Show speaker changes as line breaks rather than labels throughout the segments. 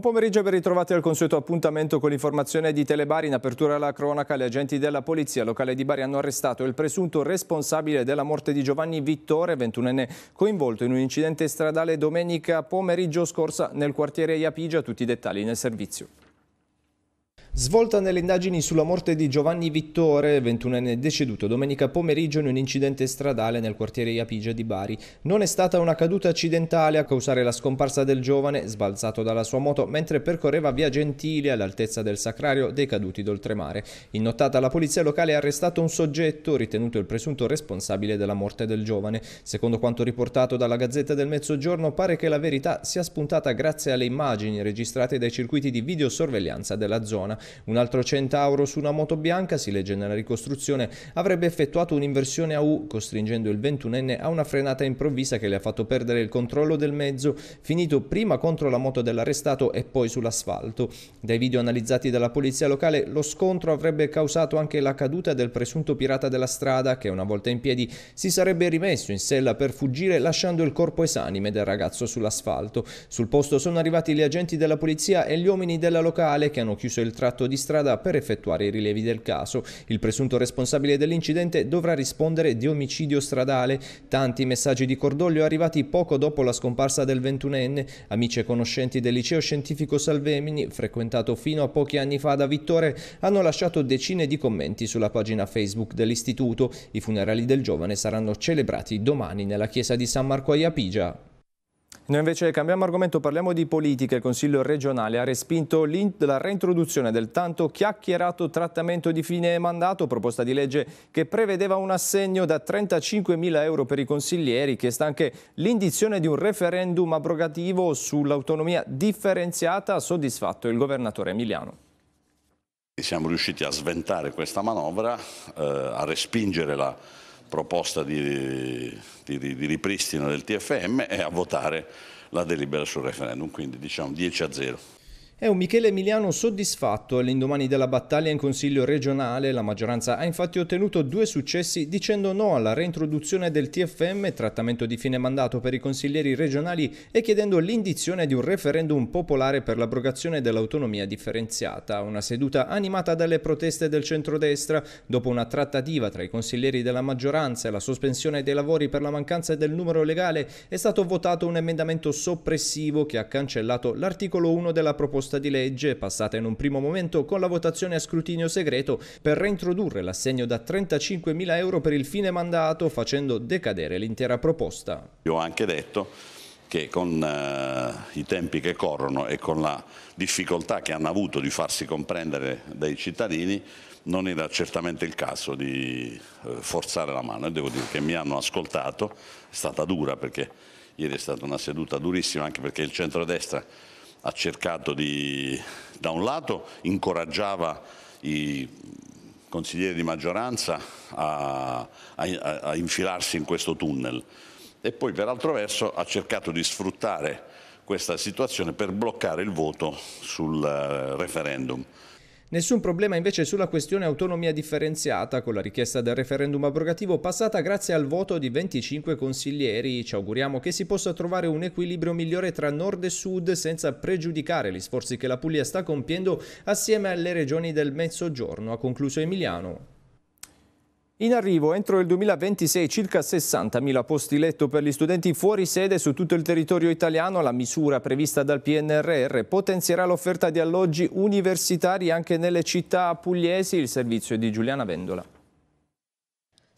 Buon pomeriggio e ben ritrovati al consueto appuntamento con l'informazione di Telebari. In apertura alla cronaca, gli agenti della polizia locale di Bari hanno arrestato il presunto responsabile della morte di Giovanni Vittore, 21enne, coinvolto in un incidente stradale domenica pomeriggio scorsa nel quartiere Iapigia. Tutti i dettagli nel servizio. Svolta nelle indagini sulla morte di Giovanni Vittore, 21enne deceduto domenica pomeriggio in un incidente stradale nel quartiere Iapigia di Bari. Non è stata una caduta accidentale a causare la scomparsa del giovane, sbalzato dalla sua moto mentre percorreva via Gentile all'altezza del sacrario dei caduti d'oltremare. In nottata la polizia locale ha arrestato un soggetto ritenuto il presunto responsabile della morte del giovane. Secondo quanto riportato dalla Gazzetta del Mezzogiorno, pare che la verità sia spuntata grazie alle immagini registrate dai circuiti di videosorveglianza della zona. Un altro centauro su una moto bianca, si legge nella ricostruzione, avrebbe effettuato un'inversione a U, costringendo il 21enne a una frenata improvvisa che le ha fatto perdere il controllo del mezzo, finito prima contro la moto dell'arrestato e poi sull'asfalto. Dai video analizzati dalla polizia locale, lo scontro avrebbe causato anche la caduta del presunto pirata della strada, che una volta in piedi si sarebbe rimesso in sella per fuggire lasciando il corpo esanime del ragazzo sull'asfalto. Sul posto sono arrivati gli agenti della polizia e gli uomini della locale che hanno chiuso il traffico tratto di strada per effettuare i rilievi del caso. Il presunto responsabile dell'incidente dovrà rispondere di omicidio stradale. Tanti messaggi di cordoglio arrivati poco dopo la scomparsa del 21enne, amici e conoscenti del liceo scientifico Salvemini, frequentato fino a pochi anni fa da Vittore, hanno lasciato decine di commenti sulla pagina Facebook dell'istituto. I funerali del giovane saranno celebrati domani nella chiesa di San Marco a Iapigia. Noi invece cambiamo argomento, parliamo di politica. Il Consiglio regionale ha respinto la reintroduzione del tanto chiacchierato trattamento di fine mandato, proposta di legge che prevedeva un assegno da 35.000 euro per i consiglieri, chiesta anche l'indizione di un referendum abrogativo sull'autonomia differenziata, soddisfatto il governatore Emiliano.
Siamo riusciti a sventare questa manovra, eh, a respingere la proposta di, di, di, ripristino del TFM e a votare la delibera sul referendum, quindi diciamo 10 a 0.
È un Michele Emiliano soddisfatto all'indomani della battaglia in Consiglio regionale. La maggioranza ha infatti ottenuto due successi dicendo no alla reintroduzione del TFM, trattamento di fine mandato per i consiglieri regionali e chiedendo l'indizione di un referendum popolare per l'abrogazione dell'autonomia differenziata. Una seduta animata dalle proteste del centrodestra dopo una trattativa tra i consiglieri della maggioranza e la sospensione dei lavori per la mancanza del numero legale è stato votato un emendamento soppressivo che ha cancellato l'articolo 1 della proposta proposta di legge passata in un primo momento con la votazione a scrutinio segreto per reintrodurre l'assegno da 35.000 euro per il fine mandato facendo decadere l'intera proposta.
Io ho anche detto che con eh, i tempi che corrono e con la difficoltà che hanno avuto di farsi comprendere dai cittadini non era certamente il caso di eh, forzare la mano e devo dire che mi hanno ascoltato, è stata dura perché ieri è stata una seduta durissima anche perché il centrodestra ha cercato di, da un lato, incoraggiava i consiglieri di maggioranza a, a, a infilarsi in questo tunnel e poi per altro verso ha cercato di sfruttare questa situazione per bloccare il voto sul eh, referendum.
Nessun problema invece sulla questione autonomia differenziata, con la richiesta del referendum abrogativo passata grazie al voto di 25 consiglieri. Ci auguriamo che si possa trovare un equilibrio migliore tra nord e sud senza pregiudicare gli sforzi che la Puglia sta compiendo assieme alle regioni del mezzogiorno, ha concluso Emiliano. In arrivo entro il 2026 circa 60.000 posti letto per gli studenti fuori sede su tutto il territorio italiano. La misura prevista dal PNRR potenzierà l'offerta di alloggi universitari anche nelle città pugliesi. Il servizio è di Giuliana Vendola.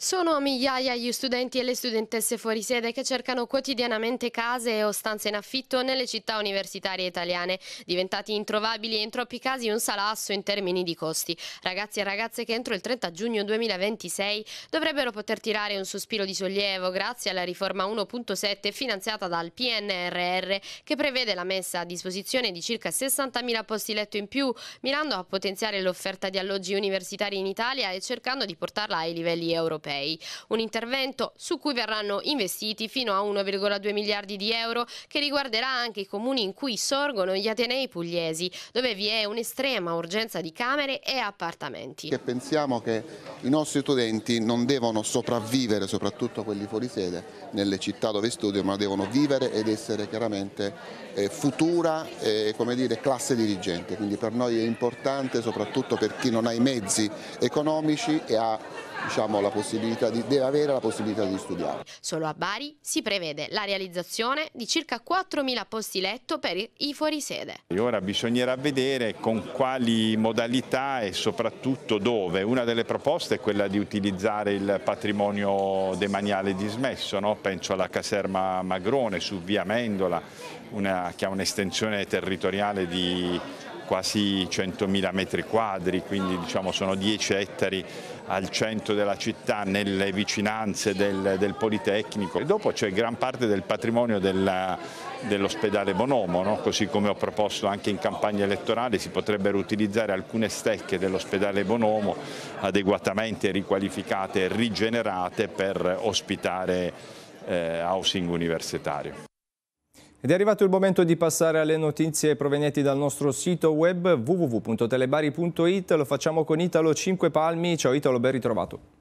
Sono migliaia gli studenti e le studentesse fuori sede che cercano quotidianamente case o stanze in affitto nelle città universitarie italiane, diventati introvabili e in troppi casi un salasso in termini di costi. Ragazzi e ragazze che entro il 30 giugno 2026 dovrebbero poter tirare un sospiro di sollievo grazie alla riforma 1.7 finanziata dal PNRR che prevede la messa a disposizione di circa 60.000 posti letto in più, mirando a potenziare l'offerta di alloggi universitari in Italia e cercando di portarla ai livelli europei europei. Un intervento su cui verranno investiti fino a 1,2 miliardi di euro che riguarderà anche i comuni in cui sorgono gli Atenei pugliesi, dove vi è un'estrema urgenza di camere e appartamenti. Che
pensiamo che i nostri studenti non devono sopravvivere, soprattutto quelli fuori sede, nelle città dove studiano, ma devono vivere ed essere chiaramente eh, futura eh, come dire, classe dirigente. Quindi per noi è importante, soprattutto per chi non ha i mezzi economici e ha diciamo, la possibilità di, deve avere la possibilità di studiare.
Solo a Bari si prevede la realizzazione di circa 4.000 posti letto per i fuorisede.
Ora bisognerà vedere con quali modalità e soprattutto dove. Una delle proposte è quella di utilizzare il patrimonio demaniale dismesso, no? penso alla caserma Magrone su via Mendola, una, che ha un'estensione territoriale di quasi 100.000 metri quadri, quindi diciamo sono 10 ettari al centro della città, nelle vicinanze del, del Politecnico. E dopo c'è gran parte del patrimonio dell'ospedale Bonomo, no? così come ho proposto anche in campagna elettorale, si potrebbero utilizzare alcune stecche dell'ospedale Bonomo adeguatamente riqualificate e rigenerate per ospitare eh, housing universitario.
Ed è arrivato il momento di passare alle notizie provenienti dal nostro sito web www.telebari.it. Lo facciamo con Italo 5 Palmi. Ciao Italo, ben ritrovato.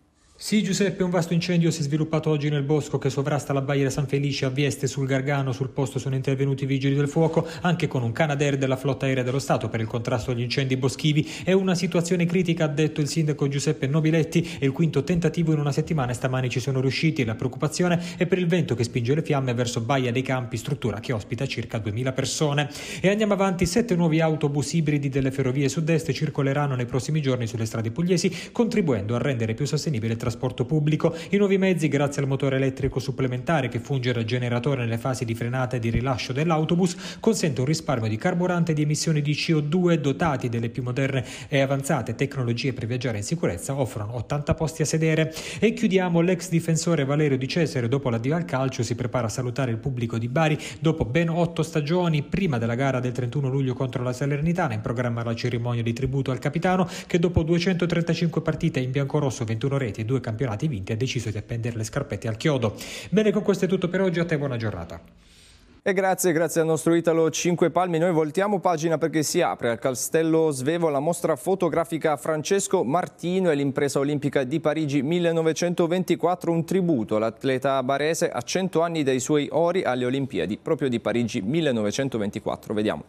Sì, Giuseppe, un vasto incendio si è sviluppato oggi nel bosco che sovrasta la baia San Felice a Vieste sul Gargano. Sul posto sono intervenuti i vigili del fuoco, anche con un Canadair della flotta aerea dello Stato per il contrasto agli incendi boschivi. È una situazione critica, ha detto il sindaco Giuseppe Nobiletti. È il quinto tentativo in una settimana e stamani ci sono riusciti. La preoccupazione è per il vento che spinge le fiamme verso Baia dei Campi, struttura che ospita circa 2000 persone. E andiamo avanti, sette nuovi autobus ibridi delle ferrovie sud-est circoleranno nei prossimi giorni sulle strade pugliesi, contribuendo a rendere più sostenibile il trasporto trasporto pubblico, i nuovi mezzi grazie al motore elettrico supplementare che funge da generatore nelle fasi di frenata e di rilascio dell'autobus consente un risparmio di carburante e di emissioni di CO2 dotati delle più moderne e avanzate tecnologie per viaggiare in sicurezza offrono 80 posti a sedere. E chiudiamo l'ex difensore Valerio Di Cesare dopo l'addio al calcio si prepara a salutare il pubblico di Bari dopo ben 8 stagioni prima della gara del 31 luglio contro la Salernitana in programma la cerimonia di tributo al capitano che dopo 235 partite in biancorosso 21 reti e 2 campionati vinti ha deciso di appendere le scarpette al chiodo. Bene, con questo è tutto per oggi, a te buona giornata.
E grazie, grazie al nostro Italo Cinque Palmi. Noi voltiamo pagina perché si apre al Castello Svevo la mostra fotografica Francesco Martino e l'impresa olimpica di Parigi 1924, un tributo all'atleta barese a 100 anni dai suoi ori alle Olimpiadi, proprio di Parigi 1924. Vediamo.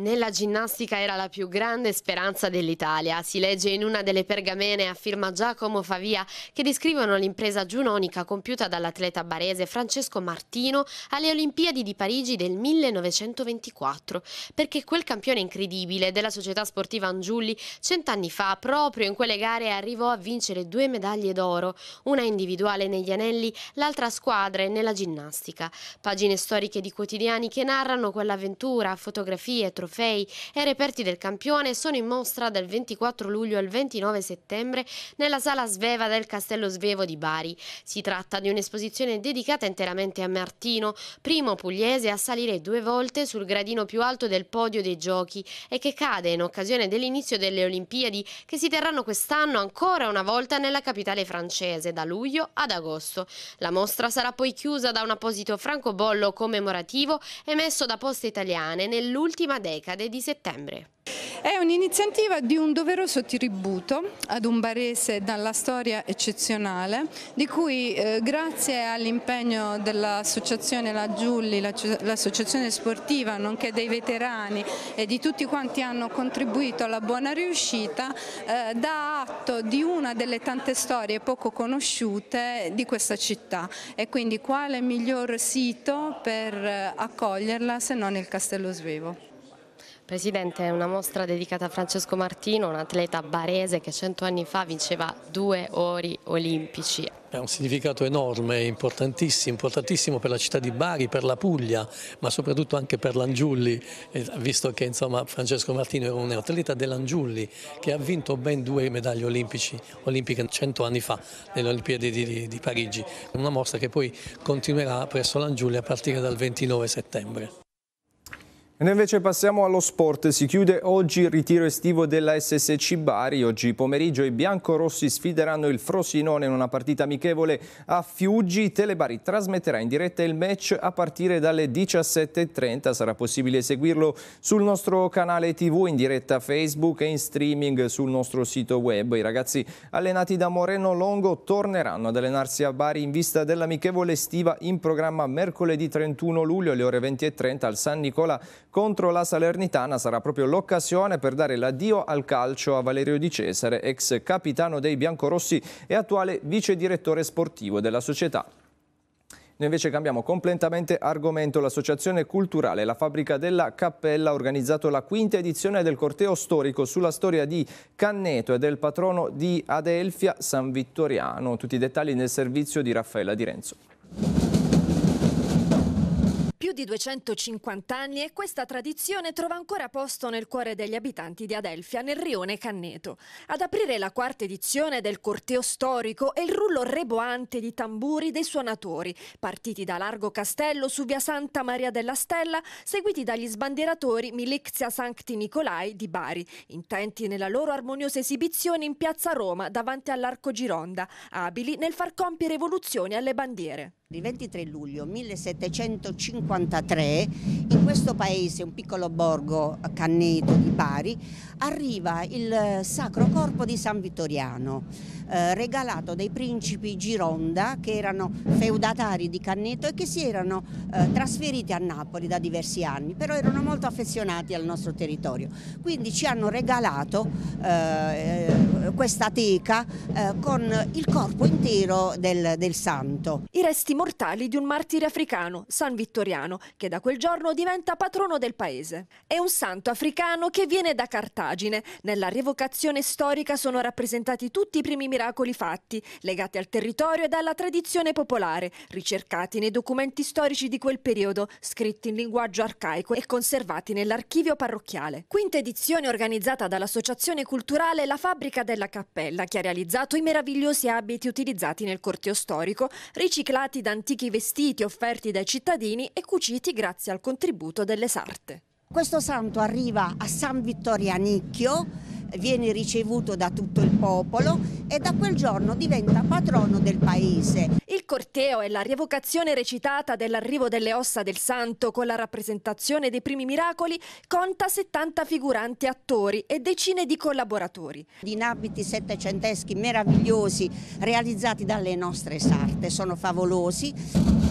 Nella ginnastica era la più grande speranza dell'Italia. Si legge in una delle pergamene a firma Giacomo Favia che descrivono l'impresa giunonica compiuta dall'atleta barese Francesco Martino alle Olimpiadi di Parigi del 1924. Perché quel campione incredibile della società sportiva Angiulli, cent'anni fa, proprio in quelle gare, arrivò a vincere due medaglie d'oro, una individuale negli anelli, l'altra a squadre nella ginnastica. Pagine storiche di quotidiani che narrano quell'avventura, fotografie, trofei trofei e reperti del campione sono in mostra dal 24 luglio al 29 settembre nella Sala Sveva del Castello Svevo di Bari. Si tratta di un'esposizione dedicata interamente a Martino, primo pugliese a salire due volte sul gradino più alto del podio dei giochi e che cade in occasione dell'inizio delle Olimpiadi che si terranno quest'anno ancora una volta nella capitale francese da luglio ad agosto. La mostra sarà poi chiusa da un apposito francobollo commemorativo emesso da Poste Italiane nell'ultima decada decade di settembre.
È un'iniziativa di un doveroso tributo ad un barese dalla storia eccezionale di cui eh, grazie all'impegno dell'associazione La Giulli, l'associazione sportiva nonché dei veterani e di tutti quanti hanno contribuito alla buona riuscita eh, dà atto di una delle tante storie poco conosciute di questa città e quindi
quale miglior sito per eh, accoglierla se non il Castello Svevo. Presidente, è una mostra dedicata a Francesco Martino, un atleta barese che cento anni fa vinceva due ori olimpici.
Ha un significato enorme, importantissimo, importantissimo per la città di Bari, per la Puglia, ma soprattutto anche per l'Angiulli, eh, visto che insomma, Francesco Martino era un atleta dell'Angiulli che ha vinto ben due medaglie olimpici, olimpiche cento anni fa nelle Olimpiadi di, di, di Parigi. Una mostra che poi continuerà presso l'Angiulli a partire dal 29 settembre
noi invece passiamo allo sport, si chiude oggi il ritiro estivo della SSC Bari, oggi pomeriggio i biancorossi sfideranno il Frosinone in una partita amichevole a Fiuggi, Telebari trasmetterà in diretta il match a partire dalle 17.30, sarà possibile seguirlo sul nostro canale tv, in diretta Facebook e in streaming sul nostro sito web, i ragazzi allenati da Moreno Longo torneranno ad allenarsi a Bari in vista dell'amichevole estiva in programma mercoledì 31 luglio alle ore 20.30 al San Nicola contro la Salernitana sarà proprio l'occasione per dare l'addio al calcio a Valerio Di Cesare, ex capitano dei biancorossi e attuale vice direttore sportivo della società. Noi invece cambiamo completamente argomento. L'associazione culturale La Fabbrica della Cappella ha organizzato la quinta edizione del corteo storico sulla storia di Canneto e del patrono di Adelfia San Vittoriano. Tutti i dettagli nel servizio di Raffaella Di Renzo.
Più di 250 anni e questa tradizione trova ancora posto nel cuore degli abitanti di Adelfia, nel rione Canneto. Ad aprire la quarta edizione del corteo storico è il rullo reboante di tamburi dei suonatori, partiti da Largo Castello su via Santa Maria della Stella, seguiti dagli sbandieratori Milizia Sancti Nicolai di Bari, intenti nella loro armoniosa esibizione in piazza Roma davanti all'Arco Gironda, abili nel far compiere evoluzioni alle bandiere. Il 23 luglio 1753 in questo paese, un piccolo borgo canneto di Bari, arriva il eh, sacro corpo di San Vittoriano, eh, regalato dai principi Gironda che erano feudatari di Canneto e che si erano eh, trasferiti a Napoli da diversi anni, però erano molto affezionati al nostro territorio. Quindi ci hanno regalato eh, eh questa teca eh, con il corpo intero del, del santo. I resti mortali di un martire africano, San Vittoriano, che da quel giorno diventa patrono del paese. È un santo africano che viene da Cartagine. Nella rievocazione storica sono rappresentati tutti i primi miracoli fatti, legati al territorio e alla tradizione popolare, ricercati nei documenti storici di quel periodo, scritti in linguaggio arcaico e conservati nell'archivio parrocchiale. Quinta edizione organizzata dall'associazione culturale La Fabbrica della Cappella, che ha realizzato i meravigliosi abiti utilizzati nel corteo storico, riciclati da antichi vestiti offerti dai cittadini e cuciti grazie al contributo delle sarte. Questo santo arriva a San Vittorio Vittorianicchio, viene ricevuto da tutto il popolo e da quel giorno diventa patrono del paese. Il corteo e la rievocazione recitata dell'arrivo delle ossa del santo con la rappresentazione dei primi miracoli, conta 70 figuranti attori e decine di collaboratori. In abiti settecenteschi meravigliosi realizzati dalle nostre sarte, sono favolosi.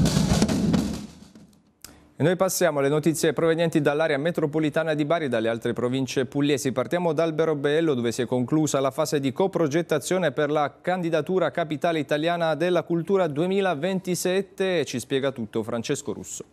E noi passiamo alle notizie provenienti dall'area metropolitana di Bari e dalle altre province pugliesi. Partiamo da Alberobello dove si è conclusa la fase di coprogettazione per la candidatura capitale italiana della cultura 2027 e ci spiega tutto Francesco Russo.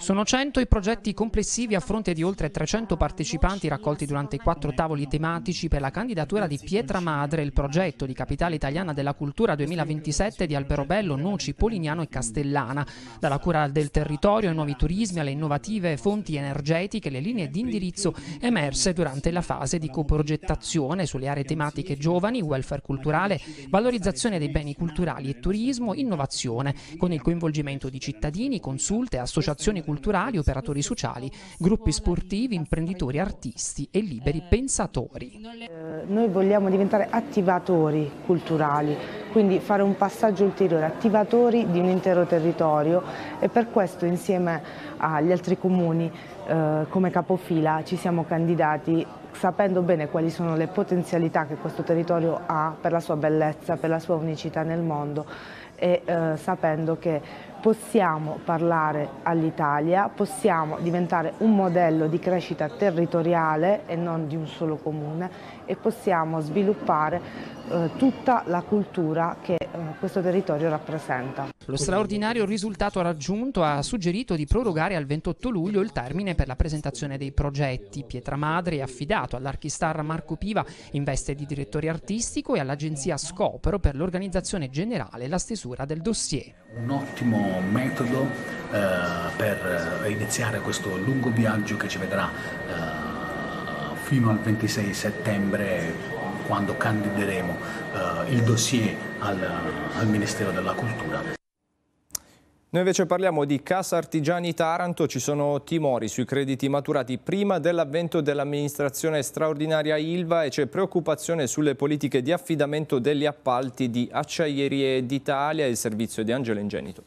Sono 100 i progetti complessivi a fronte di oltre 300 partecipanti raccolti durante i quattro tavoli tematici per la candidatura di Pietra Madre, il progetto di Capitale Italiana della Cultura 2027 di Alberobello, Noci, Polignano e Castellana. Dalla cura del territorio ai nuovi turismi, alle innovative fonti energetiche, le linee di indirizzo emerse durante la fase di coprogettazione sulle aree tematiche giovani, welfare culturale, valorizzazione dei beni culturali e turismo, innovazione, con il coinvolgimento di cittadini, consulte, associazioni culturali, operatori sociali, gruppi sportivi, imprenditori, artisti e liberi pensatori.
Eh, noi vogliamo diventare attivatori culturali, quindi fare un passaggio ulteriore, attivatori di un intero territorio e per questo insieme agli altri comuni eh, come capofila ci siamo candidati sapendo bene quali sono le potenzialità che questo territorio ha per la sua bellezza, per la sua unicità nel mondo e eh, sapendo che possiamo parlare all'Italia, possiamo diventare un modello di crescita territoriale e non di un solo comune e possiamo sviluppare eh, tutta la cultura che eh, questo territorio rappresenta. Lo straordinario
risultato raggiunto ha suggerito di prorogare al 28 luglio il termine per la presentazione dei progetti. Pietra Madre è affidato all'archistar Marco Piva in veste di direttore artistico e all'agenzia Scopero per l'organizzazione generale e la stesura del dossier.
Un ottimo metodo eh, per eh, iniziare questo lungo viaggio che ci vedrà eh, fino al 26 settembre quando candideremo eh, il dossier al, al Ministero della Cultura.
Noi invece parliamo di Casa Artigiani Taranto, ci sono timori sui crediti maturati prima dell'avvento dell'amministrazione straordinaria Ilva e c'è preoccupazione sulle politiche di affidamento degli appalti di Acciaierie d'Italia e il servizio di Angelo Ingenito.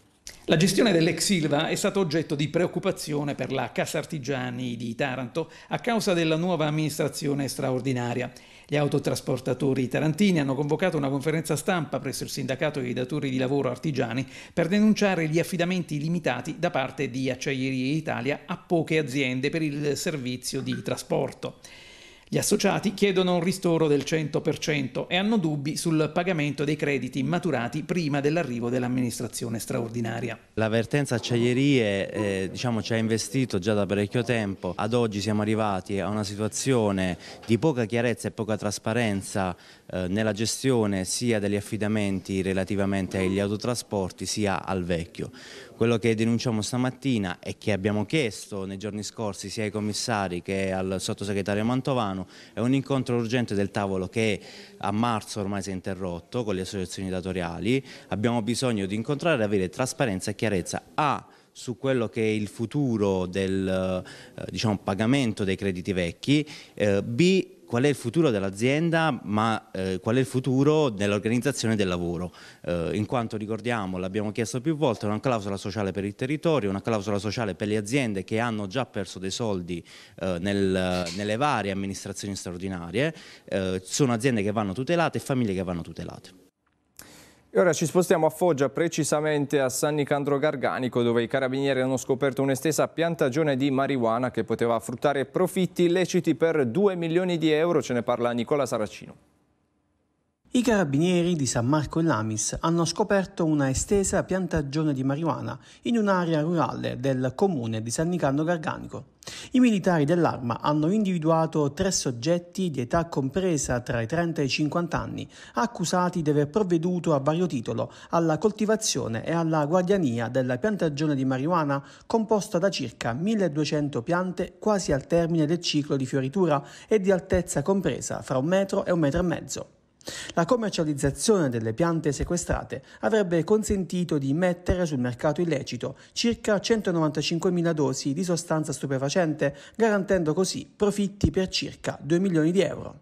La gestione dell'ex Silva è stata oggetto di preoccupazione per la Casa Artigiani di Taranto a causa della nuova amministrazione straordinaria. Gli autotrasportatori tarantini hanno convocato una conferenza stampa presso il sindacato dei datori di lavoro artigiani per denunciare gli affidamenti limitati da parte di Acciaierie Italia a poche aziende per il servizio di trasporto. Gli associati chiedono un ristoro del 100% e hanno dubbi sul pagamento dei crediti maturati prima dell'arrivo dell'amministrazione straordinaria.
L'avvertenza acciaierie eh, diciamo, ci ha investito già da parecchio tempo, ad oggi siamo arrivati a una situazione di poca chiarezza e poca trasparenza eh, nella gestione sia degli affidamenti relativamente agli autotrasporti sia al vecchio. Quello che denunciamo stamattina e che abbiamo chiesto nei giorni scorsi sia ai commissari che al sottosegretario Mantovano è un incontro urgente del tavolo che a marzo ormai si è interrotto con le associazioni datoriali. Abbiamo bisogno di incontrare e avere trasparenza e chiarezza a su quello che è il futuro del eh, diciamo, pagamento dei crediti vecchi, eh, B qual è il futuro dell'azienda, ma eh, qual è il futuro dell'organizzazione del lavoro, eh, in quanto ricordiamo, l'abbiamo chiesto più volte, una clausola sociale per il territorio, una clausola sociale per le aziende che hanno già perso dei soldi eh, nel, nelle varie amministrazioni straordinarie, eh, sono aziende che vanno tutelate e famiglie che vanno tutelate.
E ora ci spostiamo a Foggia, precisamente a San Nicandro Garganico, dove i carabinieri hanno scoperto un'estesa piantagione di marijuana che poteva fruttare profitti illeciti per 2 milioni di euro, ce ne parla Nicola Saracino.
I carabinieri di San Marco e Lamis hanno scoperto una estesa piantagione di marijuana in un'area rurale del comune di San Nicandro Garganico. I militari dell'arma hanno individuato tre soggetti di età compresa tra i 30 e i 50 anni, accusati di aver provveduto a vario titolo alla coltivazione e alla guardiania della piantagione di marijuana composta da circa 1200 piante quasi al termine del ciclo di fioritura e di altezza compresa fra un metro e un metro e mezzo. La commercializzazione delle piante sequestrate avrebbe consentito di mettere sul mercato illecito circa 195.000 dosi di sostanza stupefacente, garantendo così profitti per circa 2 milioni di euro.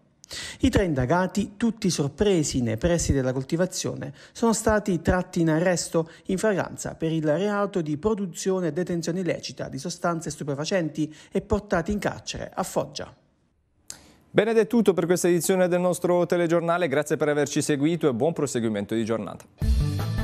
I tre indagati, tutti sorpresi nei pressi della coltivazione, sono stati tratti in arresto in fragranza per il reato di produzione e detenzione illecita di sostanze stupefacenti e portati in carcere a Foggia.
Bene è tutto per questa edizione del nostro telegiornale, grazie per averci seguito e buon proseguimento di giornata.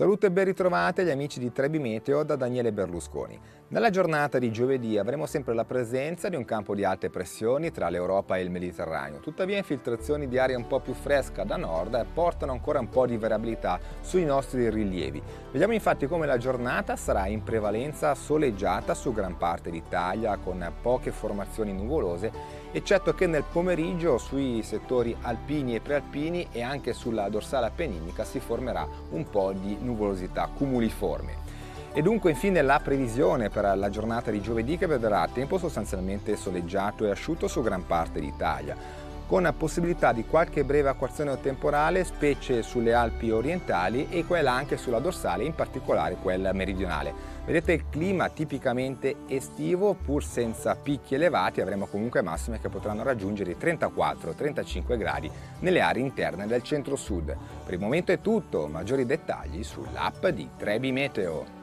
saluto e ben ritrovate agli amici di Trebi Meteo da Daniele Berlusconi. Nella giornata di giovedì avremo sempre la presenza di un campo di alte pressioni tra l'Europa e il Mediterraneo, tuttavia infiltrazioni di aria un po' più fresca da nord portano ancora un po' di variabilità sui nostri rilievi. Vediamo infatti come la giornata sarà in prevalenza soleggiata su gran parte d'Italia con poche formazioni nuvolose eccetto che nel pomeriggio sui settori alpini e prealpini e anche sulla dorsale appenninica si formerà un po' di nuvolosità cumuliforme. E dunque infine la previsione per la giornata di giovedì che vedrà tempo sostanzialmente soleggiato e asciutto su gran parte d'Italia con la possibilità di qualche breve acquazione temporale, specie sulle Alpi orientali e quella anche sulla dorsale, in particolare quella meridionale. Vedete il clima tipicamente estivo, pur senza picchi elevati, avremo comunque massime che potranno raggiungere i 34-35 gradi nelle aree interne del centro-sud. Per il momento è tutto, maggiori
dettagli sull'app di Trebi Meteo.